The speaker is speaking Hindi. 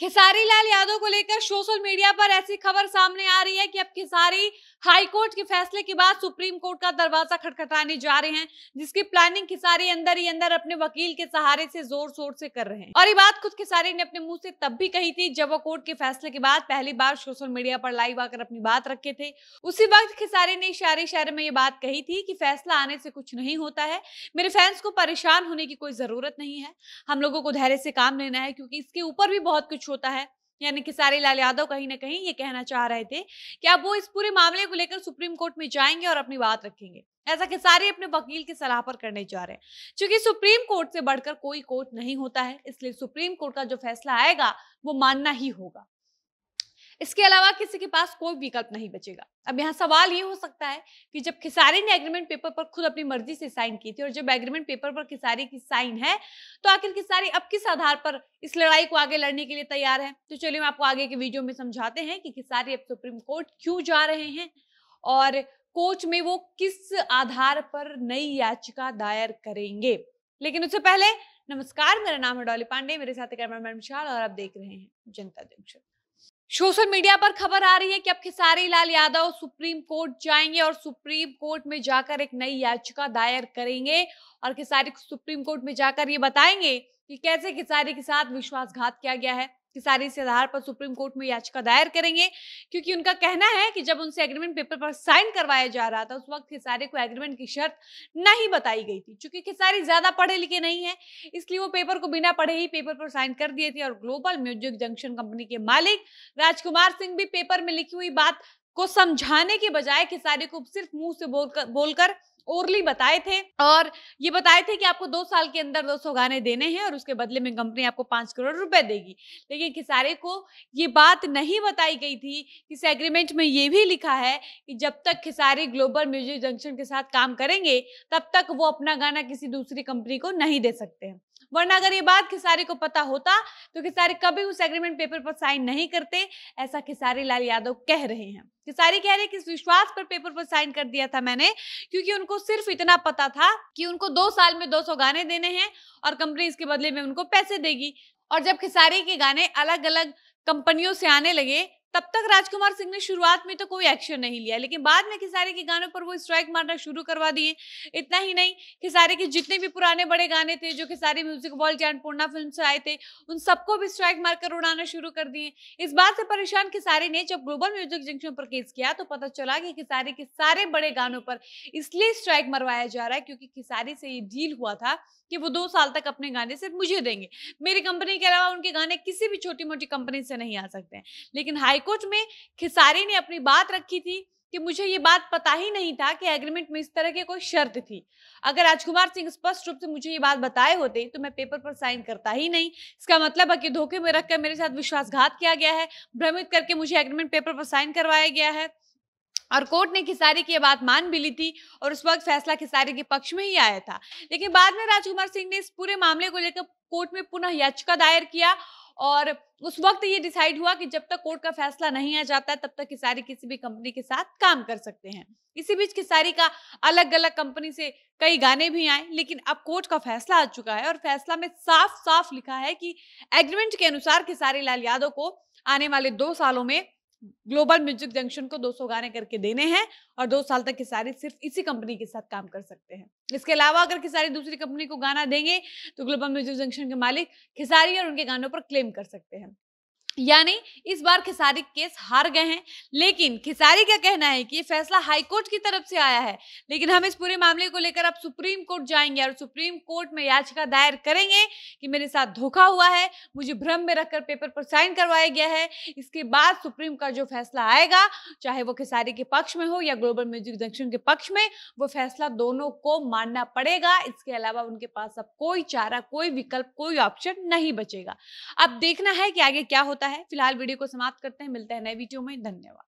खेसारी लाल यादव को लेकर सोशल मीडिया पर ऐसी खबर सामने आ रही है कि अब खेसारी हाई कोर्ट के फैसले के बाद सुप्रीम कोर्ट का दरवाजा खटखटाने जा रहे हैं जिसकी प्लानिंग खिसारी अंदर ही अंदर अपने वकील के सहारे से जोर शोर से कर रहे हैं और ये बात खुद खिसारे ने अपने मुंह से तब भी कही थी जब वो कोर्ट के फैसले के बाद पहली बार सोशल मीडिया पर लाइव आकर अपनी बात रखे थे उसी वक्त खिसारे ने इशारे इशारे में ये बात कही थी कि फैसला आने से कुछ नहीं होता है मेरे फैंस को परेशान होने की कोई जरूरत नहीं है हम लोगों को धैर्य से काम लेना है क्योंकि इसके ऊपर भी बहुत कुछ होता है यानी खेसारी लाल यादव कहीं ना कहीं ये कहना चाह रहे थे कि अब वो इस पूरे मामले को लेकर सुप्रीम कोर्ट में जाएंगे और अपनी बात रखेंगे ऐसा खेसारी अपने वकील की सलाह पर करने जा रहे हैं क्योंकि सुप्रीम कोर्ट से बढ़कर कोई कोर्ट नहीं होता है इसलिए सुप्रीम कोर्ट का जो फैसला आएगा वो मानना ही होगा इसके अलावा किसी के पास कोई विकल्प नहीं बचेगा अब यहाँ सवाल ये हो सकता है कि जब खिसारी ने एग्रीमेंट पेपर पर खुद अपनी मर्जी से साइन की थी और जब एग्रीमेंट पेपर पर खिसारी की साइन है तो आखिर खिसारी अब किस आधार पर इस लड़ाई को आगे लड़ने के लिए तैयार है तो चलिए हम आपको आगे के वीडियो में समझाते हैं कि खिसारी अब सुप्रीम कोर्ट क्यों जा रहे हैं और कोर्ट में वो किस आधार पर नई याचिका दायर करेंगे लेकिन उससे पहले नमस्कार मेरा नाम है डॉली पांडे मेरे साथ मैन विशाल और आप देख रहे हैं जनता जंक्शन सोशल मीडिया पर खबर आ रही है कि अब खेसारी लाल यादव सुप्रीम कोर्ट जाएंगे और सुप्रीम कोर्ट में जाकर एक नई याचिका दायर करेंगे और खेसारी सुप्रीम कोर्ट में जाकर ये बताएंगे कि कैसे खेसारी के साथ विश्वासघात किया गया है खिसारी इस आधार पर सुप्रीम कोर्ट में याचिका दायर करेंगे क्योंकि उनका कहना है कि जब उनसे एग्रीमेंट पेपर पर साइन करवाया जा रहा था उस वक्त खिसारे को एग्रीमेंट की शर्त नहीं बताई गई थी क्योंकि खिसारी ज्यादा पढ़े लिखे नहीं है इसलिए वो पेपर को बिना पढ़े ही पेपर पर साइन कर दिए थे और ग्लोबल म्यूजिक जंक्शन कंपनी के मालिक राजकुमार सिंह भी पेपर में लिखी हुई बात को समझाने के बजाय खेसारी को सिर्फ मुंह से बोलकर बोलकर ओरली बताए थे और ये बताए थे कि आपको दो साल के अंदर दो सौ गाने देने हैं और उसके बदले में कंपनी आपको पांच करोड़ रुपए देगी लेकिन खिसारे को ये बात नहीं बताई गई थी इस एग्रीमेंट में ये भी लिखा है कि जब तक खिसारे ग्लोबल म्यूजिक जंक्शन के साथ काम करेंगे तब तक वो अपना गाना किसी दूसरी कंपनी को नहीं दे सकते हैं वरना अगर ये बात खिसारी को पता होता तो खिसारी कभी उस एग्रीमेंट पेपर पर साइन नहीं करते ऐसा खिसारी लाल यादव कह रहे हैं खिसारी कह रहे हैं कि इस विश्वास पर पेपर पर साइन कर दिया था मैंने क्योंकि उनको सिर्फ इतना पता था कि उनको दो साल में दो सौ गाने देने हैं और कंपनी इसके बदले में उनको पैसे देगी और जब खिसारी के गाने अलग अलग कंपनियों से आने लगे तब तक राजकुमार सिंह ने शुरुआत में तो कोई एक्शन नहीं लिया लेकिन बाद में खिसारे के गानों पर वो स्ट्राइक मारना शुरू करवा दिए इतना ही नहीं खिसारे के जितने भी पुराने बड़े गाने थे जो खिसारे म्यूजिक बॉल की फिल्म से आए थे उन सबको भी स्ट्राइक मारकर उड़ाना शुरू कर दिए इस बात से परेशान खिसारे ने जब ग्लोबल म्यूजिक जंक्शन पर केस किया तो पता चला कि खिसारे के सारे बड़े गानों पर इसलिए स्ट्राइक मरवाया जा रहा है क्योंकि खिसारे से ये डील हुआ था कि वो दो साल तक अपने गाने सिर्फ मुझे देंगे मेरी कंपनी के अलावा उनके गाने किसी भी छोटी मोटी कंपनी से नहीं आ सकते लेकिन हाई हाईकोर्ट में खिसारी ने अपनी बात रखी थी कि मुझे ये बात पता ही नहीं था कि एग्रीमेंट में इस तरह की कोई शर्त थी अगर राजकुमार सिंह स्पष्ट रूप से मुझे ये बात बताए होते तो मैं पेपर पर साइन करता ही नहीं इसका मतलब है कि धोखे में रखकर मेरे साथ विश्वासघात किया गया है भ्रमित करके मुझे एग्रीमेंट पेपर पर साइन करवाया गया है और कोर्ट ने खिसारी की यह बात मान भी ली थी और उस वक्त फैसला खिसारी के पक्ष में ही आया था लेकिन बाद में राजकुमार सिंह ने इस पूरे मामले को लेकर कोर्ट में पुनः याचिका दायर किया और उस वक्त ये डिसाइड हुआ कि जब तक कोर्ट का फैसला नहीं आ जाता है तब तक खिसारी किसी भी कंपनी के साथ काम कर सकते हैं इसी बीच खिसारी का अलग अलग कंपनी से कई गाने भी आए लेकिन अब कोर्ट का फैसला आ चुका है और फैसला में साफ साफ लिखा है कि एग्रीमेंट के अनुसार खिसारी लाल यादव को आने वाले दो सालों में ग्लोबल म्यूजिक जंक्शन को 200 गाने करके देने हैं और दो साल तक खिसारी सिर्फ इसी कंपनी के साथ काम कर सकते हैं इसके अलावा अगर खिसारी दूसरी कंपनी को गाना देंगे तो ग्लोबल म्यूजिक जंक्शन के मालिक खिसारी और उनके गानों पर क्लेम कर सकते हैं यानी इस बार खेसारी केस हार गए हैं लेकिन खेसारी का कहना है कि ये फैसला हाईकोर्ट की तरफ से आया है लेकिन हम इस पूरे मामले को लेकर अब सुप्रीम कोर्ट जाएंगे और सुप्रीम कोर्ट में याचिका दायर करेंगे कि मेरे साथ धोखा हुआ है मुझे भ्रम में रखकर पेपर पर साइन करवाया गया है इसके बाद सुप्रीम का जो फैसला आएगा चाहे वो खेसारी के पक्ष में हो या ग्लोबल म्यूजिक जंक्शन के पक्ष में वो फैसला दोनों को मानना पड़ेगा इसके अलावा उनके पास अब कोई चारा कोई विकल्प कोई ऑप्शन नहीं बचेगा अब देखना है कि आगे क्या होता है है फिलहाल वीडियो को समाप्त करते हैं मिलते हैं नए वीडियो में धन्यवाद